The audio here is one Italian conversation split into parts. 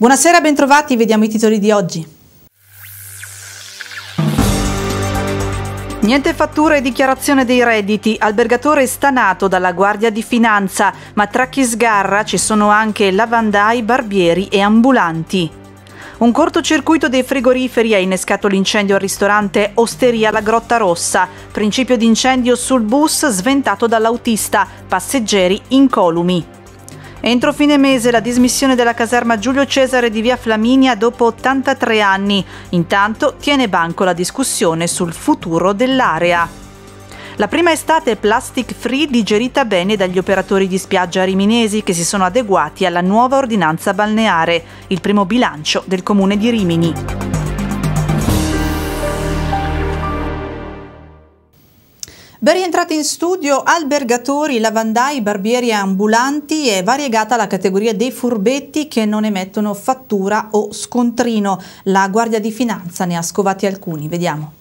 Buonasera, bentrovati, vediamo i titoli di oggi. Niente fatture e dichiarazione dei redditi, albergatore stanato dalla Guardia di Finanza, ma tra chi sgarra ci sono anche lavandai, barbieri e ambulanti. Un cortocircuito dei frigoriferi ha innescato l'incendio al ristorante Osteria La Grotta Rossa, principio d'incendio sul bus sventato dall'autista, passeggeri incolumi. Entro fine mese la dismissione della caserma Giulio Cesare di via Flaminia dopo 83 anni. Intanto tiene banco la discussione sul futuro dell'area. La prima estate plastic free digerita bene dagli operatori di spiaggia riminesi che si sono adeguati alla nuova ordinanza balneare, il primo bilancio del comune di Rimini. Ben rientrati in studio albergatori, lavandai, barbieri ambulanti è variegata la categoria dei furbetti che non emettono fattura o scontrino. La Guardia di Finanza ne ha scovati alcuni, vediamo.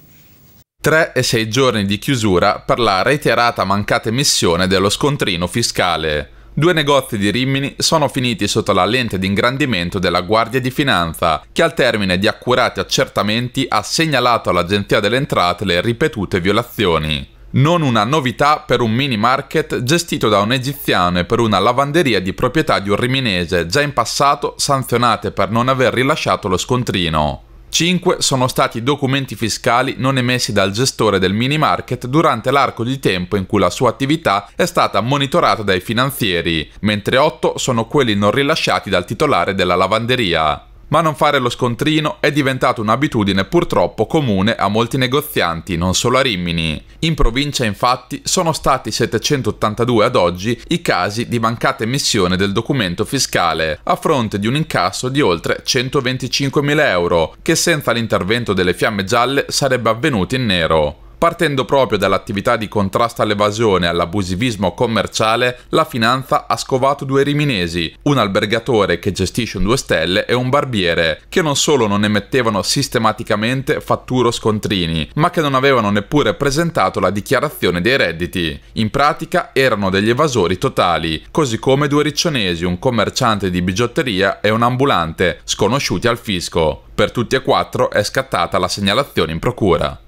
Tre e sei giorni di chiusura per la reiterata mancata emissione dello scontrino fiscale. Due negozi di Rimini sono finiti sotto la lente di ingrandimento della Guardia di Finanza, che al termine di accurati accertamenti ha segnalato all'Agenzia delle Entrate le ripetute violazioni. Non una novità per un mini market gestito da un egiziano e per una lavanderia di proprietà di un riminese già in passato sanzionate per non aver rilasciato lo scontrino. 5 sono stati documenti fiscali non emessi dal gestore del mini market durante l'arco di tempo in cui la sua attività è stata monitorata dai finanzieri, mentre 8 sono quelli non rilasciati dal titolare della lavanderia ma non fare lo scontrino è diventata un'abitudine purtroppo comune a molti negozianti, non solo a Rimini. In provincia infatti sono stati 782 ad oggi i casi di mancata emissione del documento fiscale, a fronte di un incasso di oltre 125.000 euro, che senza l'intervento delle fiamme gialle sarebbe avvenuto in nero. Partendo proprio dall'attività di contrasto all'evasione e all'abusivismo commerciale, la finanza ha scovato due riminesi, un albergatore che gestisce un due stelle e un barbiere, che non solo non emettevano sistematicamente fatturo scontrini, ma che non avevano neppure presentato la dichiarazione dei redditi. In pratica erano degli evasori totali, così come due riccionesi, un commerciante di bigiotteria e un ambulante, sconosciuti al fisco. Per tutti e quattro è scattata la segnalazione in procura.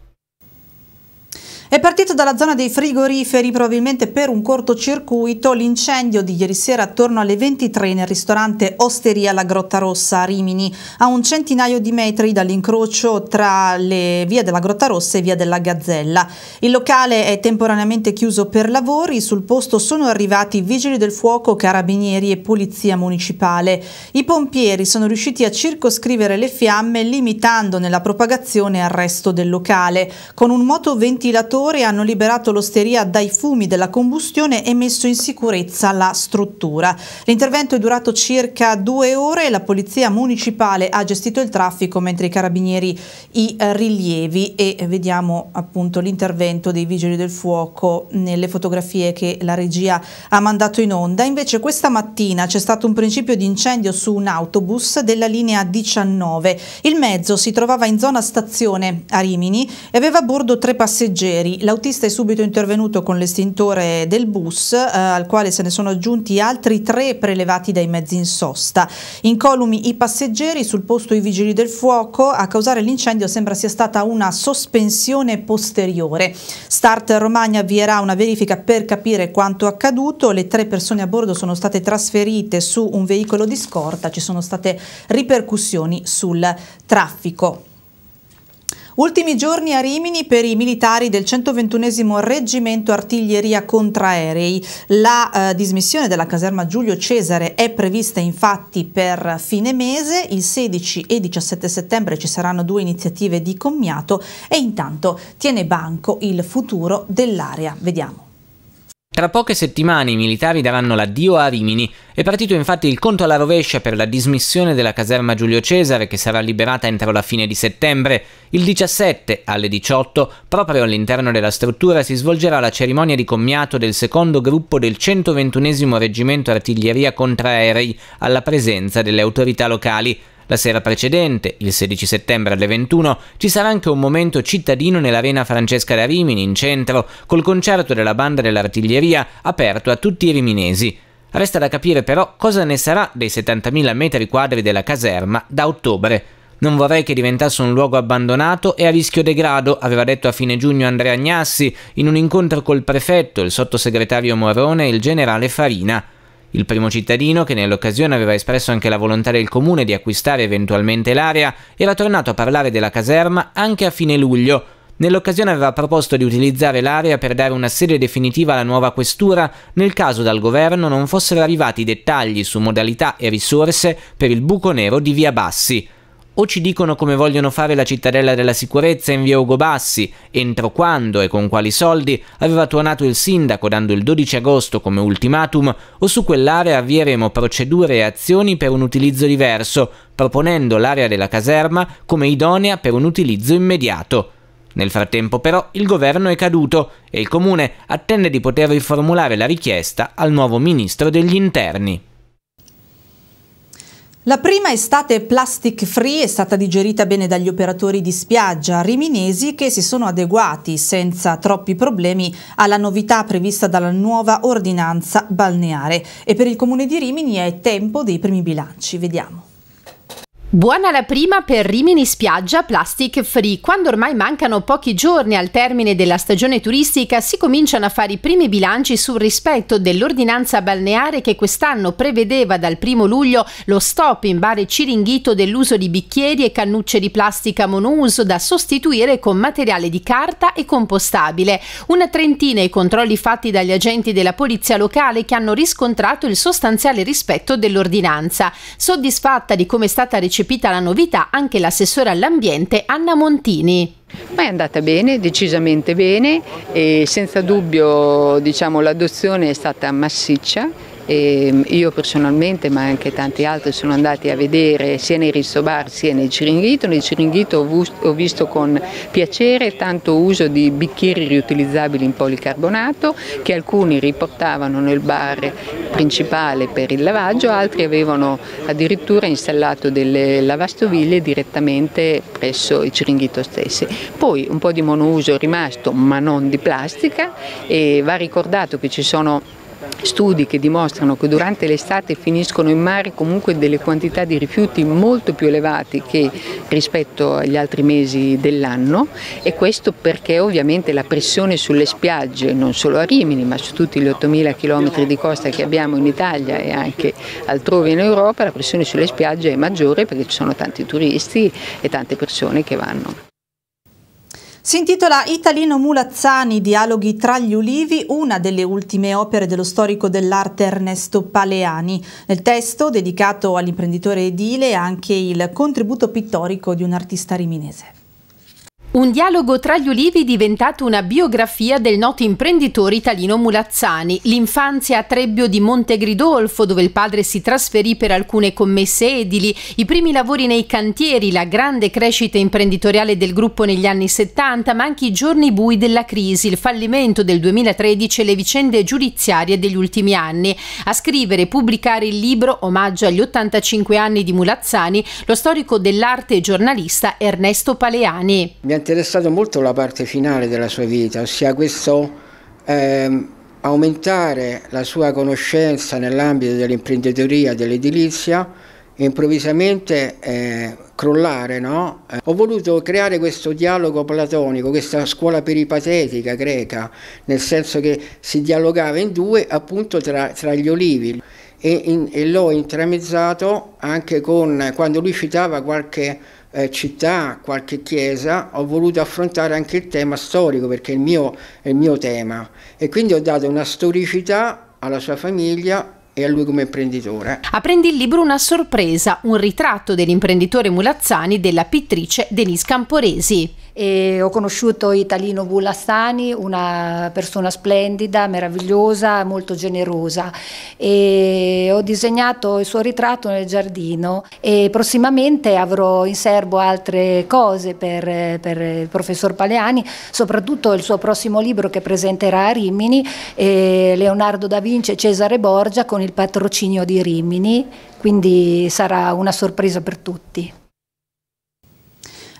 È partito dalla zona dei frigoriferi, probabilmente per un cortocircuito, l'incendio di ieri sera attorno alle 23 nel ristorante Osteria La Grotta Rossa a Rimini, a un centinaio di metri dall'incrocio tra le vie della Grotta Rossa e via della Gazzella. Il locale è temporaneamente chiuso per lavori, sul posto sono arrivati vigili del fuoco, carabinieri e polizia municipale. I pompieri sono riusciti a circoscrivere le fiamme limitandone la propagazione al resto del locale. Con un moto ventilatore lavoratori hanno liberato l'osteria dai fumi della combustione e messo in sicurezza la struttura. L'intervento è durato circa due ore e la polizia municipale ha gestito il traffico mentre i carabinieri i eh, rilievi e eh, vediamo appunto l'intervento dei vigili del fuoco nelle fotografie che la regia ha mandato in onda. Invece questa mattina c'è stato un principio di incendio su un autobus della linea 19. Il mezzo si trovava in zona stazione a Rimini e aveva a bordo tre passeggeri Ieri l'autista è subito intervenuto con l'estintore del bus, eh, al quale se ne sono aggiunti altri tre prelevati dai mezzi in sosta. Incolumi i passeggeri, sul posto i vigili del fuoco. A causare l'incendio sembra sia stata una sospensione posteriore. Start Romagna avvierà una verifica per capire quanto accaduto. Le tre persone a bordo sono state trasferite su un veicolo di scorta. Ci sono state ripercussioni sul traffico. Ultimi giorni a Rimini per i militari del 121 Reggimento Artiglieria Contraerei. La eh, dismissione della caserma Giulio Cesare è prevista infatti per fine mese, il 16 e 17 settembre ci saranno due iniziative di commiato e intanto tiene banco il futuro dell'area. Vediamo. Tra poche settimane i militari daranno l'addio a Rimini. È partito infatti il conto alla rovescia per la dismissione della caserma Giulio Cesare che sarà liberata entro la fine di settembre. Il 17 alle 18, proprio all'interno della struttura, si svolgerà la cerimonia di commiato del secondo gruppo del 121 Reggimento Artiglieria Contraerei alla presenza delle autorità locali. La sera precedente, il 16 settembre alle 21, ci sarà anche un momento cittadino nell'Arena Francesca da Rimini, in centro, col concerto della banda dell'artiglieria aperto a tutti i riminesi. Resta da capire però cosa ne sarà dei 70.000 metri quadri della caserma da ottobre. Non vorrei che diventasse un luogo abbandonato e a rischio degrado, aveva detto a fine giugno Andrea Agnassi in un incontro col prefetto, il sottosegretario Morone e il generale Farina. Il primo cittadino, che nell'occasione aveva espresso anche la volontà del comune di acquistare eventualmente l'area, era tornato a parlare della caserma anche a fine luglio. Nell'occasione aveva proposto di utilizzare l'area per dare una sede definitiva alla nuova questura nel caso dal governo non fossero arrivati dettagli su modalità e risorse per il buco nero di Via Bassi. O ci dicono come vogliono fare la cittadella della sicurezza in via Ugo Bassi, entro quando e con quali soldi aveva tuonato il sindaco dando il 12 agosto come ultimatum, o su quell'area avvieremo procedure e azioni per un utilizzo diverso, proponendo l'area della caserma come idonea per un utilizzo immediato. Nel frattempo però il governo è caduto e il comune attende di poter riformulare la richiesta al nuovo ministro degli interni. La prima estate plastic free è stata digerita bene dagli operatori di spiaggia riminesi che si sono adeguati senza troppi problemi alla novità prevista dalla nuova ordinanza balneare e per il comune di Rimini è tempo dei primi bilanci. Vediamo. Buona la prima per Rimini Spiaggia Plastic Free. Quando ormai mancano pochi giorni al termine della stagione turistica, si cominciano a fare i primi bilanci sul rispetto dell'ordinanza balneare che quest'anno prevedeva dal 1 luglio lo stop in bar e ciringhito dell'uso di bicchieri e cannucce di plastica monouso da sostituire con materiale di carta e compostabile. Una trentina i controlli fatti dagli agenti della polizia locale che hanno riscontrato il sostanziale rispetto dell'ordinanza. Soddisfatta di come è stata ricevuta percepita la novità anche l'assessore all'ambiente Anna Montini. Ma è andata bene, decisamente bene e senza dubbio diciamo, l'adozione è stata massiccia e ehm, io personalmente, ma anche tanti altri, sono andati a vedere sia nei ristobar sia nel Ciringhito. Nel Ciringhito ho visto con piacere tanto uso di bicchieri riutilizzabili in policarbonato che alcuni riportavano nel bar principale per il lavaggio, altri avevano addirittura installato delle lavastoviglie direttamente presso i Ciringhito stessi. Poi un po' di monouso è rimasto, ma non di plastica, e va ricordato che ci sono studi che dimostrano che durante l'estate finiscono in mare comunque delle quantità di rifiuti molto più elevati che rispetto agli altri mesi dell'anno e questo perché ovviamente la pressione sulle spiagge, non solo a Rimini ma su tutti gli 8.000 km di costa che abbiamo in Italia e anche altrove in Europa, la pressione sulle spiagge è maggiore perché ci sono tanti turisti e tante persone che vanno. Si intitola Italino Mulazzani, Dialoghi tra gli ulivi, una delle ultime opere dello storico dell'arte Ernesto Paleani. Nel testo, dedicato all'imprenditore edile, è anche il contributo pittorico di un artista riminese. Un dialogo tra gli ulivi diventato una biografia del noto imprenditore italiano Mulazzani. L'infanzia a Trebbio di Montegridolfo, dove il padre si trasferì per alcune commesse edili, i primi lavori nei cantieri, la grande crescita imprenditoriale del gruppo negli anni 70, ma anche i giorni bui della crisi, il fallimento del 2013 e le vicende giudiziarie degli ultimi anni. A scrivere e pubblicare il libro Omaggio agli 85 anni di Mulazzani, lo storico dell'arte e giornalista Ernesto Paleani interessato molto la parte finale della sua vita, ossia questo eh, aumentare la sua conoscenza nell'ambito dell'imprenditoria, dell'edilizia e improvvisamente eh, crollare. No? Eh, ho voluto creare questo dialogo platonico, questa scuola peripatetica greca, nel senso che si dialogava in due appunto tra, tra gli olivi e, in, e l'ho intramezzato anche con quando lui citava qualche eh, città, qualche chiesa, ho voluto affrontare anche il tema storico perché è il, mio, è il mio tema e quindi ho dato una storicità alla sua famiglia e a lui come imprenditore. Apprendi il libro una sorpresa, un ritratto dell'imprenditore Mulazzani della pittrice Denise Camporesi. E ho conosciuto Italino Bulassani, una persona splendida, meravigliosa, molto generosa e ho disegnato il suo ritratto nel giardino e prossimamente avrò in serbo altre cose per, per il professor Paleani, soprattutto il suo prossimo libro che presenterà a Rimini, eh, Leonardo da Vinci e Cesare Borgia con il patrocinio di Rimini, quindi sarà una sorpresa per tutti.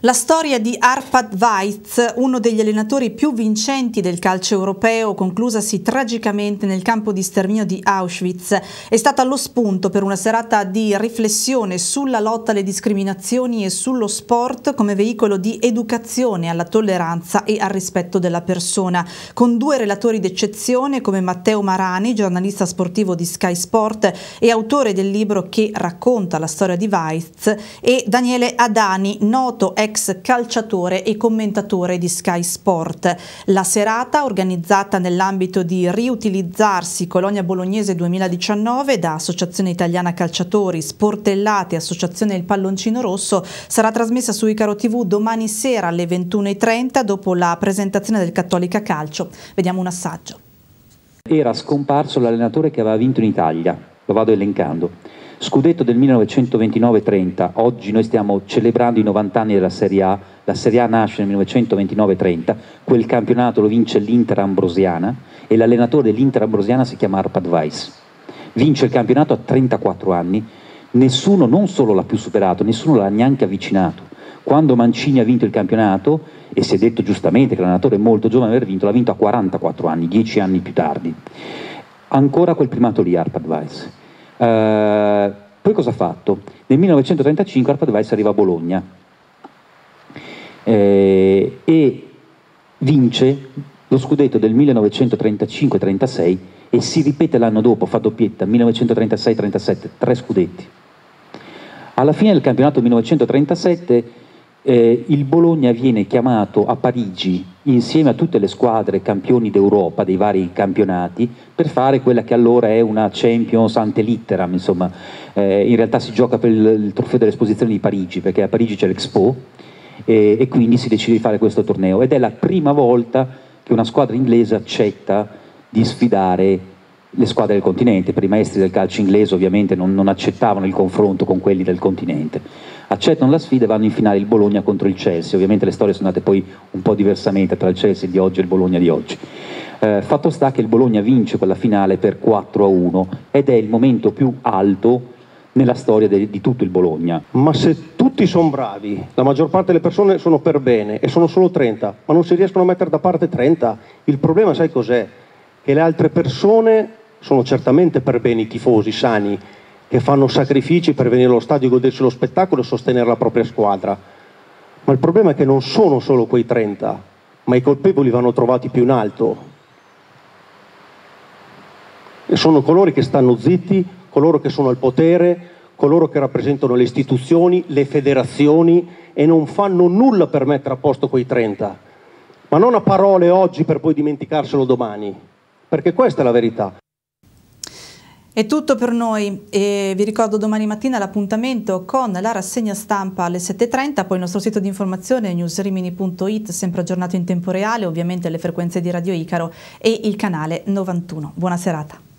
La storia di Arpad Weitz, uno degli allenatori più vincenti del calcio europeo, conclusasi tragicamente nel campo di sterminio di Auschwitz, è stata lo spunto per una serata di riflessione sulla lotta alle discriminazioni e sullo sport come veicolo di educazione alla tolleranza e al rispetto della persona, con due relatori d'eccezione come Matteo Marani, giornalista sportivo di Sky Sport e autore del libro che racconta la storia di Weitz, e Daniele Adani, noto ex ex calciatore e commentatore di Sky Sport. La serata, organizzata nell'ambito di Riutilizzarsi Colonia Bolognese 2019 da Associazione Italiana Calciatori, Sportellate e Associazione Il Palloncino Rosso, sarà trasmessa su Icaro TV domani sera alle 21.30 dopo la presentazione del Cattolica Calcio. Vediamo un assaggio. Era scomparso l'allenatore che aveva vinto in Italia, lo vado elencando. Scudetto del 1929-30, oggi noi stiamo celebrando i 90 anni della Serie A, la Serie A nasce nel 1929-30, quel campionato lo vince l'Inter Ambrosiana e l'allenatore dell'Inter Ambrosiana si chiama Arpad Weiss. Vince il campionato a 34 anni, nessuno non solo l'ha più superato, nessuno l'ha neanche avvicinato. Quando Mancini ha vinto il campionato, e si è detto giustamente che l'allenatore è molto giovane aver vinto, l'ha vinto a 44 anni, 10 anni più tardi. Ancora quel primato lì, Arpad Weiss eh, poi cosa ha fatto? Nel 1935 Arpa Weiss arriva a Bologna eh, e vince lo scudetto del 1935-36 e si ripete l'anno dopo, fa doppietta, 1936-37, tre scudetti. Alla fine del campionato 1937 eh, il Bologna viene chiamato a Parigi insieme a tutte le squadre campioni d'Europa dei vari campionati per fare quella che allora è una Champions ante litteram, insomma, eh, in realtà si gioca per il, il trofeo dell'esposizione di Parigi perché a Parigi c'è l'Expo eh, e quindi si decide di fare questo torneo ed è la prima volta che una squadra inglese accetta di sfidare le squadre del continente, per i maestri del calcio inglese ovviamente non, non accettavano il confronto con quelli del continente accettano la sfida e vanno in finale il Bologna contro il Chelsea. Ovviamente le storie sono andate poi un po' diversamente tra il Chelsea di oggi e il Bologna di oggi. Eh, fatto sta che il Bologna vince quella finale per 4 a 1 ed è il momento più alto nella storia de- di tutto il Bologna. Ma se tutti sono bravi, la maggior parte delle persone sono per bene e sono solo 30, ma non si riescono a mettere da parte 30, il problema sai cos'è? Che le altre persone sono certamente per bene i tifosi sani, che fanno sacrifici per venire allo stadio e godersi lo spettacolo e sostenere la propria squadra. Ma il problema è che non sono solo quei 30, ma i colpevoli vanno trovati più in alto. E sono coloro che stanno zitti, coloro che sono al potere, coloro che rappresentano le istituzioni, le federazioni e non fanno nulla per mettere a posto quei 30. Ma non a parole oggi per poi dimenticarselo domani, perché questa è la verità. È tutto per noi e vi ricordo domani mattina l'appuntamento con la rassegna stampa alle 7.30, poi il nostro sito di informazione newsrimini.it, sempre aggiornato in tempo reale, ovviamente le frequenze di Radio Icaro e il canale 91. Buona serata.